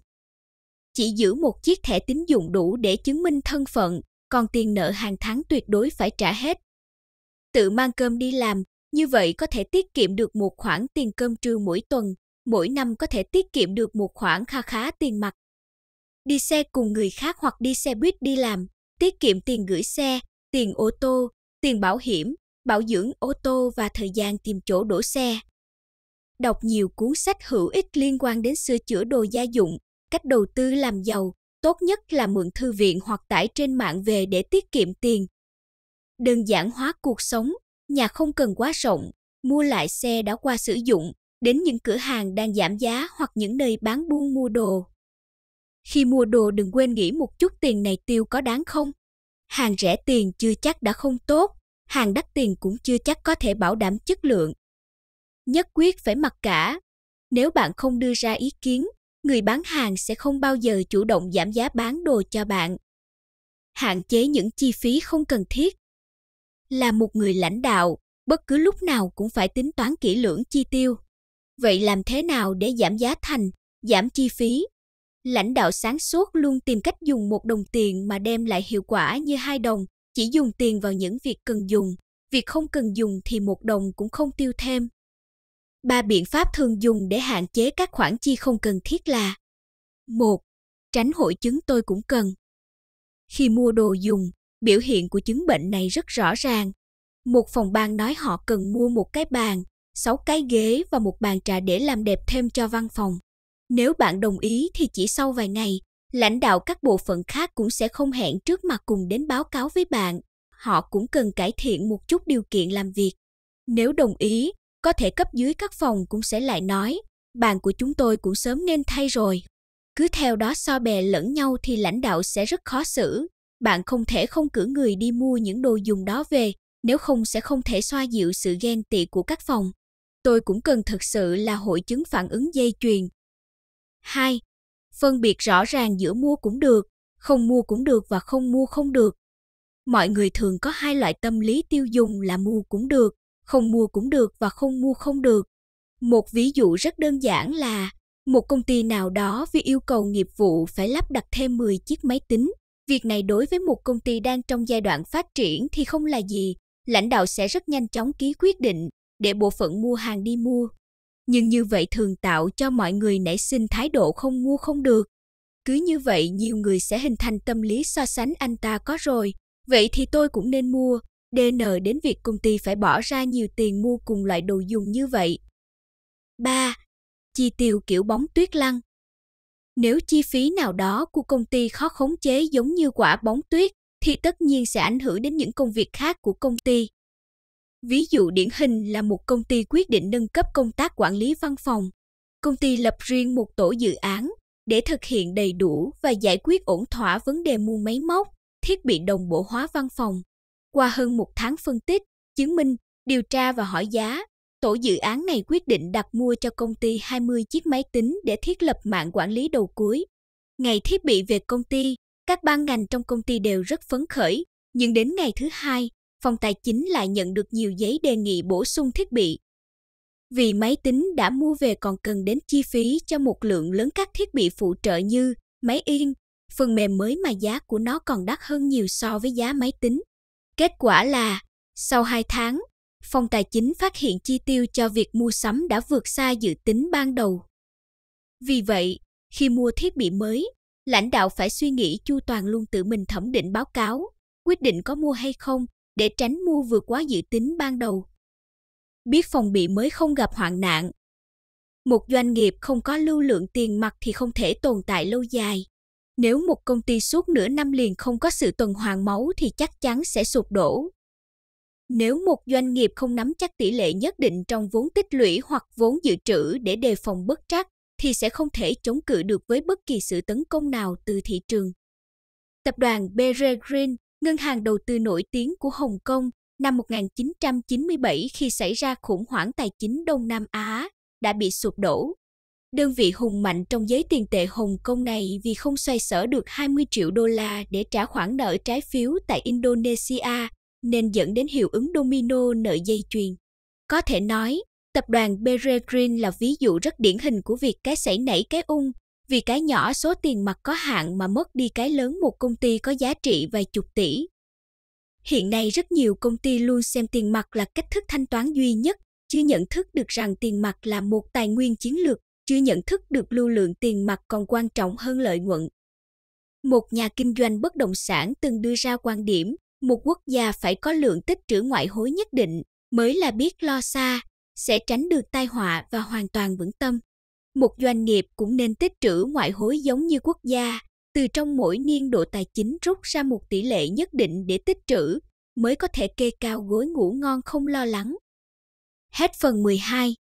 Chỉ giữ một chiếc thẻ tín dụng đủ để chứng minh thân phận, còn tiền nợ hàng tháng tuyệt đối phải trả hết. Tự mang cơm đi làm, như vậy có thể tiết kiệm được một khoản tiền cơm trưa mỗi tuần, mỗi năm có thể tiết kiệm được một khoản kha khá tiền mặt. Đi xe cùng người khác hoặc đi xe buýt đi làm, tiết kiệm tiền gửi xe, tiền ô tô, tiền bảo hiểm, bảo dưỡng ô tô và thời gian tìm chỗ đổ xe. Đọc nhiều cuốn sách hữu ích liên quan đến sửa chữa đồ gia dụng, cách đầu tư làm giàu, tốt nhất là mượn thư viện hoặc tải trên mạng về để tiết kiệm tiền. Đơn giản hóa cuộc sống, nhà không cần quá rộng, mua lại xe đã qua sử dụng, đến những cửa hàng đang giảm giá hoặc những nơi bán buôn mua đồ. Khi mua đồ đừng quên nghĩ một chút tiền này tiêu có đáng không? Hàng rẻ tiền chưa chắc đã không tốt, hàng đắt tiền cũng chưa chắc có thể bảo đảm chất lượng. Nhất quyết phải mặc cả. Nếu bạn không đưa ra ý kiến, người bán hàng sẽ không bao giờ chủ động giảm giá bán đồ cho bạn. Hạn chế những chi phí không cần thiết là một người lãnh đạo bất cứ lúc nào cũng phải tính toán kỹ lưỡng chi tiêu vậy làm thế nào để giảm giá thành giảm chi phí lãnh đạo sáng suốt luôn tìm cách dùng một đồng tiền mà đem lại hiệu quả như hai đồng chỉ dùng tiền vào những việc cần dùng việc không cần dùng thì một đồng cũng không tiêu thêm ba biện pháp thường dùng để hạn chế các khoản chi không cần thiết là một tránh hội chứng tôi cũng cần khi mua đồ dùng Biểu hiện của chứng bệnh này rất rõ ràng. Một phòng ban nói họ cần mua một cái bàn, sáu cái ghế và một bàn trà để làm đẹp thêm cho văn phòng. Nếu bạn đồng ý thì chỉ sau vài ngày, lãnh đạo các bộ phận khác cũng sẽ không hẹn trước mà cùng đến báo cáo với bạn. Họ cũng cần cải thiện một chút điều kiện làm việc. Nếu đồng ý, có thể cấp dưới các phòng cũng sẽ lại nói, bàn của chúng tôi cũng sớm nên thay rồi. Cứ theo đó so bè lẫn nhau thì lãnh đạo sẽ rất khó xử, bạn không thể không cử người đi mua những đồ dùng đó về, nếu không sẽ không thể xoa dịu sự ghen tị của các phòng. Tôi cũng cần thực sự là hội chứng phản ứng dây chuyền. 2. Phân biệt rõ ràng giữa mua cũng được, không mua cũng được và không mua không được. Mọi người thường có hai loại tâm lý tiêu dùng là mua cũng được, không mua cũng được và không mua không được. Một ví dụ rất đơn giản là một công ty nào đó vì yêu cầu nghiệp vụ phải lắp đặt thêm 10 chiếc máy tính Việc này đối với một công ty đang trong giai đoạn phát triển thì không là gì, lãnh đạo sẽ rất nhanh chóng ký quyết định để bộ phận mua hàng đi mua. Nhưng như vậy thường tạo cho mọi người nảy sinh thái độ không mua không được. Cứ như vậy nhiều người sẽ hình thành tâm lý so sánh anh ta có rồi, vậy thì tôi cũng nên mua, DN đến việc công ty phải bỏ ra nhiều tiền mua cùng loại đồ dùng như vậy. 3. Chi tiêu kiểu bóng tuyết lăn nếu chi phí nào đó của công ty khó khống chế giống như quả bóng tuyết, thì tất nhiên sẽ ảnh hưởng đến những công việc khác của công ty. Ví dụ điển hình là một công ty quyết định nâng cấp công tác quản lý văn phòng. Công ty lập riêng một tổ dự án để thực hiện đầy đủ và giải quyết ổn thỏa vấn đề mua máy móc, thiết bị đồng bộ hóa văn phòng. Qua hơn một tháng phân tích, chứng minh, điều tra và hỏi giá, Tổ dự án này quyết định đặt mua cho công ty 20 chiếc máy tính để thiết lập mạng quản lý đầu cuối. Ngày thiết bị về công ty, các ban ngành trong công ty đều rất phấn khởi, nhưng đến ngày thứ hai, phòng tài chính lại nhận được nhiều giấy đề nghị bổ sung thiết bị. Vì máy tính đã mua về còn cần đến chi phí cho một lượng lớn các thiết bị phụ trợ như máy in, phần mềm mới mà giá của nó còn đắt hơn nhiều so với giá máy tính. Kết quả là, sau 2 tháng, phòng tài chính phát hiện chi tiêu cho việc mua sắm đã vượt xa dự tính ban đầu. Vì vậy, khi mua thiết bị mới, lãnh đạo phải suy nghĩ chu toàn luôn tự mình thẩm định báo cáo, quyết định có mua hay không để tránh mua vượt quá dự tính ban đầu. Biết phòng bị mới không gặp hoạn nạn. Một doanh nghiệp không có lưu lượng tiền mặt thì không thể tồn tại lâu dài. Nếu một công ty suốt nửa năm liền không có sự tuần hoàn máu thì chắc chắn sẽ sụp đổ, nếu một doanh nghiệp không nắm chắc tỷ lệ nhất định trong vốn tích lũy hoặc vốn dự trữ để đề phòng bất trắc, thì sẽ không thể chống cự được với bất kỳ sự tấn công nào từ thị trường. Tập đoàn Peregrine, ngân hàng đầu tư nổi tiếng của Hồng Kông, năm 1997 khi xảy ra khủng hoảng tài chính Đông Nam Á, đã bị sụp đổ. Đơn vị hùng mạnh trong giới tiền tệ Hồng Kông này vì không xoay sở được 20 triệu đô la để trả khoản nợ trái phiếu tại Indonesia nên dẫn đến hiệu ứng domino nợ dây chuyền. Có thể nói, tập đoàn Bere là ví dụ rất điển hình của việc cái sảy nảy cái ung, vì cái nhỏ số tiền mặt có hạn mà mất đi cái lớn một công ty có giá trị vài chục tỷ. Hiện nay rất nhiều công ty luôn xem tiền mặt là cách thức thanh toán duy nhất, chứ nhận thức được rằng tiền mặt là một tài nguyên chiến lược, chứ nhận thức được lưu lượng tiền mặt còn quan trọng hơn lợi nhuận. Một nhà kinh doanh bất động sản từng đưa ra quan điểm một quốc gia phải có lượng tích trữ ngoại hối nhất định mới là biết lo xa, sẽ tránh được tai họa và hoàn toàn vững tâm. Một doanh nghiệp cũng nên tích trữ ngoại hối giống như quốc gia, từ trong mỗi niên độ tài chính rút ra một tỷ lệ nhất định để tích trữ, mới có thể kê cao gối ngủ ngon không lo lắng. Hết phần 12